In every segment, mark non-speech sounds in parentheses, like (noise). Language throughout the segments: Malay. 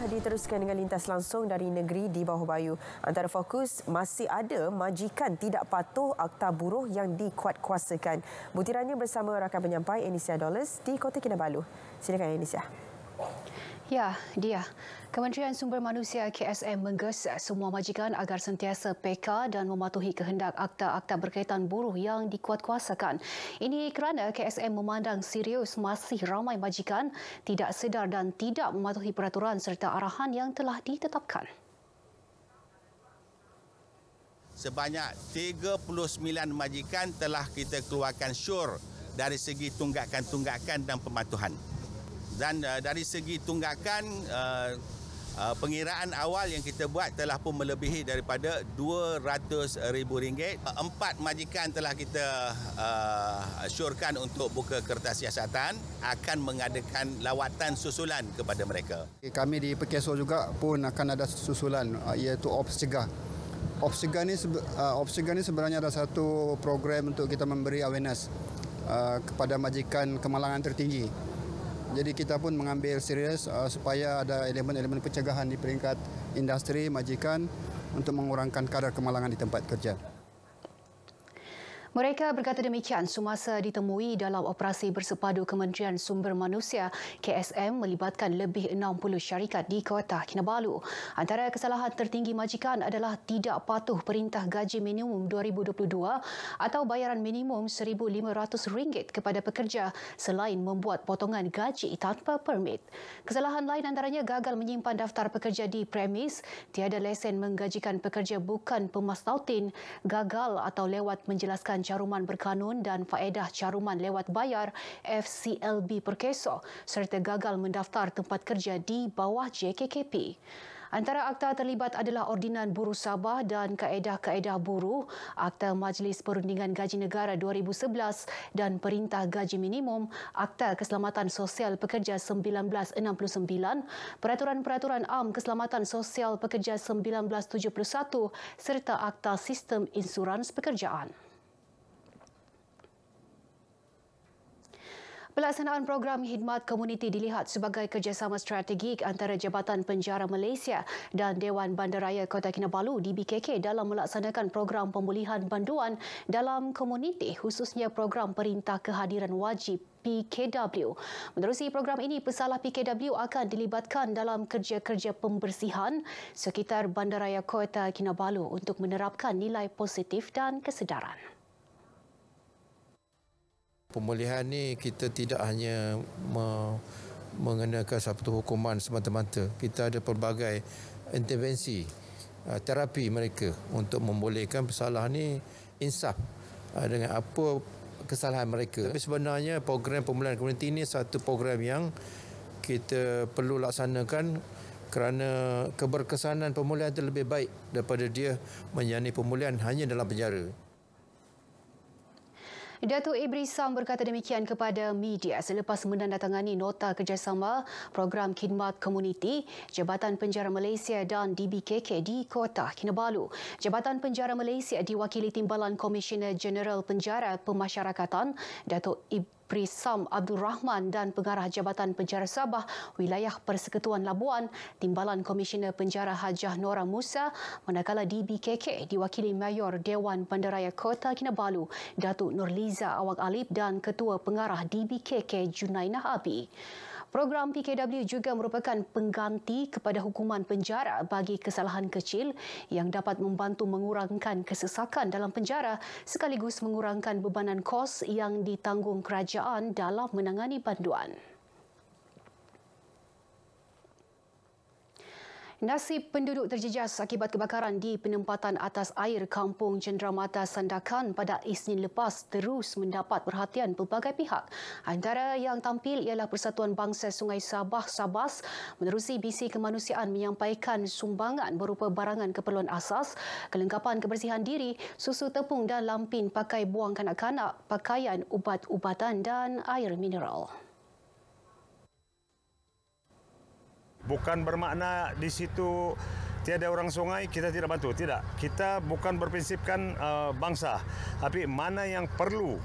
Sabah diteruskan dengan lintas langsung dari negeri di bawah bayu. Antara fokus masih ada majikan tidak patuh akta buruh yang dikuatkuasakan. Butirannya bersama rakan penyampai Enisia Dollars di Kota Kinabalu. Silakan Enisia. Ya, dia. Kementerian Sumber Manusia KSM menggesa semua majikan agar sentiasa peka dan mematuhi kehendak akta-akta berkaitan buruh yang dikuatkuasakan. Ini kerana KSM memandang serius masih ramai majikan tidak sedar dan tidak mematuhi peraturan serta arahan yang telah ditetapkan. Sebanyak 39 majikan telah kita keluarkan syur dari segi tunggakan-tunggakan dan pematuhan dan uh, dari segi tunggakan uh, uh, pengiraan awal yang kita buat telah pun melebihi daripada RM200,000 uh, empat majikan telah kita uh, syorkan untuk buka kertas siasatan akan mengadakan lawatan susulan kepada mereka kami di Pekeso juga pun akan ada susulan uh, iaitu ops cegah Opsiga ini, uh, Opsiga ini sebenarnya ada satu program untuk kita memberi awareness kepada majikan kemalangan tertinggi jadi kita pun mengambil serius uh, supaya ada elemen-elemen pencegahan di peringkat industri, majikan untuk mengurangkan kadar kemalangan di tempat kerja. Mereka berkata demikian semasa ditemui dalam operasi bersepadu Kementerian Sumber Manusia KSM melibatkan lebih 60 syarikat di Kota Kinabalu. Antara kesalahan tertinggi majikan adalah tidak patuh perintah gaji minimum 2022 atau bayaran minimum RM1,500 kepada pekerja selain membuat potongan gaji tanpa permit. Kesalahan lain antaranya gagal menyimpan daftar pekerja di premis, tiada lesen menggajikan pekerja bukan pemastautin, gagal atau lewat menjelaskan caruman berkanun dan faedah caruman lewat bayar FCLB Perkeso serta gagal mendaftar tempat kerja di bawah JKKP. Antara akta terlibat adalah Ordinan Buruh Sabah dan Kaedah-Kaedah Buruh, Akta Majlis Perundingan Gaji Negara 2011 dan Perintah Gaji Minimum, Akta Keselamatan Sosial Pekerja 1969, Peraturan-Peraturan Am Keselamatan Sosial Pekerja 1971 serta Akta Sistem Insurans Pekerjaan. Pelaksanaan program khidmat komuniti dilihat sebagai kerjasama strategik antara Jabatan Penjara Malaysia dan Dewan Bandaraya Kota Kinabalu DBKK dalam melaksanakan program pemulihan banduan dalam komuniti khususnya program perintah kehadiran wajib PKW. Menerusi program ini, pesalah PKW akan dilibatkan dalam kerja-kerja pembersihan sekitar Bandaraya Kota Kinabalu untuk menerapkan nilai positif dan kesedaran. Pemulihan ni kita tidak hanya mengenakan satu hukuman semata-mata. Kita ada pelbagai intervensi, uh, terapi mereka untuk membolehkan pesalah ini insaf uh, dengan apa kesalahan mereka. Tapi sebenarnya program pemulihan komuniti ini satu program yang kita perlu laksanakan kerana keberkesanan pemulihan itu lebih baik daripada dia menjalani pemulihan hanya dalam penjara. Datuk Ibri Sam berkata demikian kepada media selepas menandatangani nota kerjasama program khidmat komuniti Jabatan Penjara Malaysia dan DBKK di Kota Kinabalu. Jabatan Penjara Malaysia diwakili Timbalan Komisioner General Penjara Pemasyarakatan Datuk Ibri Prisam Abdul Rahman dan Pengarah Jabatan Penjara Sabah Wilayah Persekutuan Labuan, Timbalan Komisioner Penjara Hajah Nora Musa, manakala DBKK diwakili Mayor Dewan Bandaraya Kota Kinabalu, Datuk Nurliza Awang Alip dan Ketua Pengarah DBKK Junainah Abi. Program PKW juga merupakan pengganti kepada hukuman penjara bagi kesalahan kecil yang dapat membantu mengurangkan kesesakan dalam penjara sekaligus mengurangkan bebanan kos yang ditanggung kerajaan dalam menangani banduan. Nasib penduduk terjejas akibat kebakaran di penempatan atas air kampung Cendramata Sandakan pada Isnin lepas terus mendapat perhatian pelbagai pihak. Antara yang tampil ialah Persatuan Bangsa Sungai Sabah Sabas menerusi bisi kemanusiaan menyampaikan sumbangan berupa barangan keperluan asas, kelengkapan kebersihan diri, susu tepung dan lampin pakai buang kanak-kanak, pakaian, ubat-ubatan dan air mineral. bukan bermakna di situ tiada orang sungai kita tidak bantu tidak kita bukan berprinsipkan uh, bangsa tapi mana yang perlu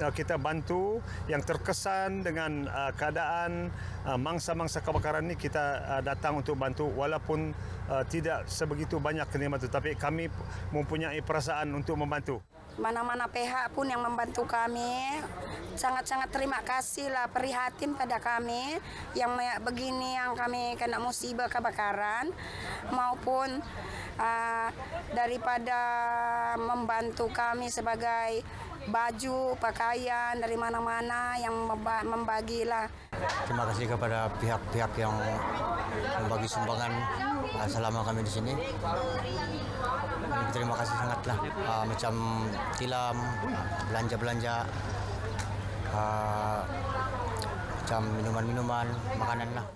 eh, kita bantu yang terkesan dengan uh, keadaan uh, mangsa-mangsa kebakaran ini kita uh, datang untuk bantu walaupun uh, tidak sebegitu banyak kenikmatan tapi kami mempunyai perasaan untuk membantu. mana-mana PH pun yang membantu kami sangat-sangat terima kasih lah prihatin pada kami yang begini yang kami kena musibah kebakaran maupun uh, daripada membantu kami sebagai baju, pakaian dari mana-mana yang membagilah. Terima kasih kepada pihak-pihak yang membagi sumbangan ah, selama kami di sini. kasih sangatlah uh, ah, macam tilam ah, belanja belanja uh, macam minuman minuman makanan lah.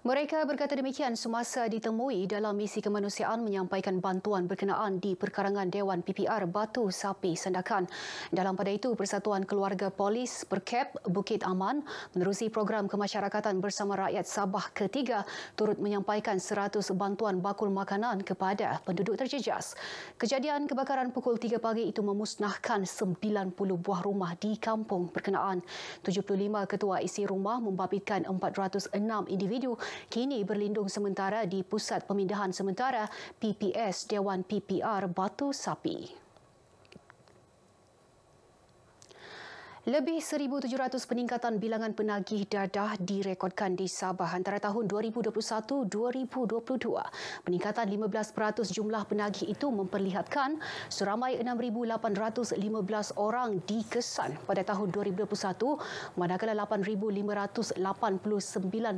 Mereka berkata demikian semasa ditemui dalam misi kemanusiaan menyampaikan bantuan berkenaan di perkarangan Dewan PPR Batu Sapi Sandakan. Dalam pada itu, Persatuan Keluarga Polis Perkep Bukit Aman menerusi program kemasyarakatan bersama rakyat Sabah ketiga turut menyampaikan 100 bantuan bakul makanan kepada penduduk terjejas. Kejadian kebakaran pukul 3 pagi itu memusnahkan 90 buah rumah di kampung berkenaan. 75 ketua isi rumah membabitkan 406 individu kini berlindung sementara di Pusat Pemindahan Sementara PPS Dewan PPR Batu Sapi. Lebih 1,700 peningkatan bilangan penagih dadah direkodkan di Sabah antara tahun 2021-2022. Peningkatan 15% jumlah penagih itu memperlihatkan seramai 6,815 orang dikesan pada tahun 2021, manakala 8,589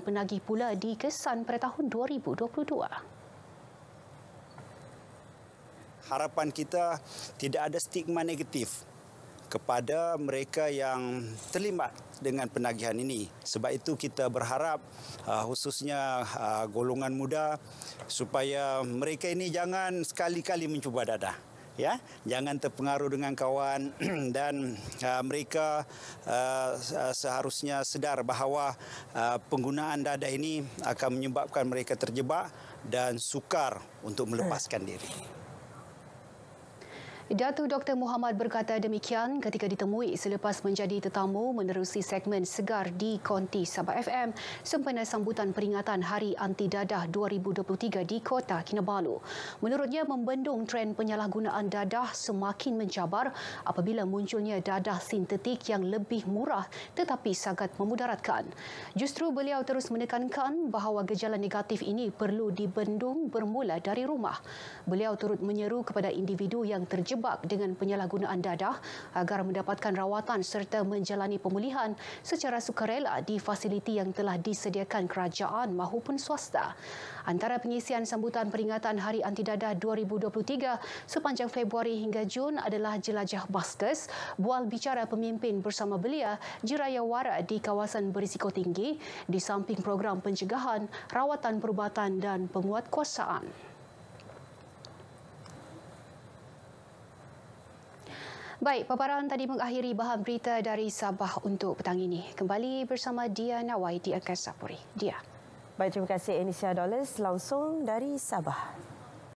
penagih pula dikesan pada tahun 2022. Harapan kita tidak ada stigma negatif kepada mereka yang terlibat dengan penagihan ini. Sebab itu kita berharap uh, khususnya uh, golongan muda supaya mereka ini jangan sekali-kali mencuba dadah. Ya, jangan terpengaruh dengan kawan (clears throat) dan uh, mereka uh, seharusnya sedar bahawa uh, penggunaan dada ini akan menyebabkan mereka terjebak dan sukar untuk melepaskan diri. Datuk Dr. Muhammad berkata demikian ketika ditemui selepas menjadi tetamu menerusi segmen Segar di Konti Sabah FM sempena sambutan peringatan Hari Anti Dadah 2023 di Kota Kinabalu. Menurutnya, membendung tren penyalahgunaan dadah semakin mencabar apabila munculnya dadah sintetik yang lebih murah tetapi sangat memudaratkan. Justru beliau terus menekankan bahawa gejala negatif ini perlu dibendung bermula dari rumah. Beliau turut menyeru kepada individu yang terjebak terjebak dengan penyalahgunaan dadah agar mendapatkan rawatan serta menjalani pemulihan secara sukarela di fasiliti yang telah disediakan kerajaan maupun swasta. Antara pengisian sambutan peringatan Hari Anti Dadah 2023 sepanjang Februari hingga Jun adalah Jelajah Baskes, bual bicara pemimpin bersama belia Jiraya Wara di kawasan berisiko tinggi di samping program pencegahan, rawatan perubatan dan penguatkuasaan. Thank Baik, paparan tadi mengakhiri bahan berita dari Sabah untuk petang ini. Kembali bersama Dia Nawai di Angkasa Puri. Dia. Baik, terima kasih Enisia Dollars langsung dari Sabah.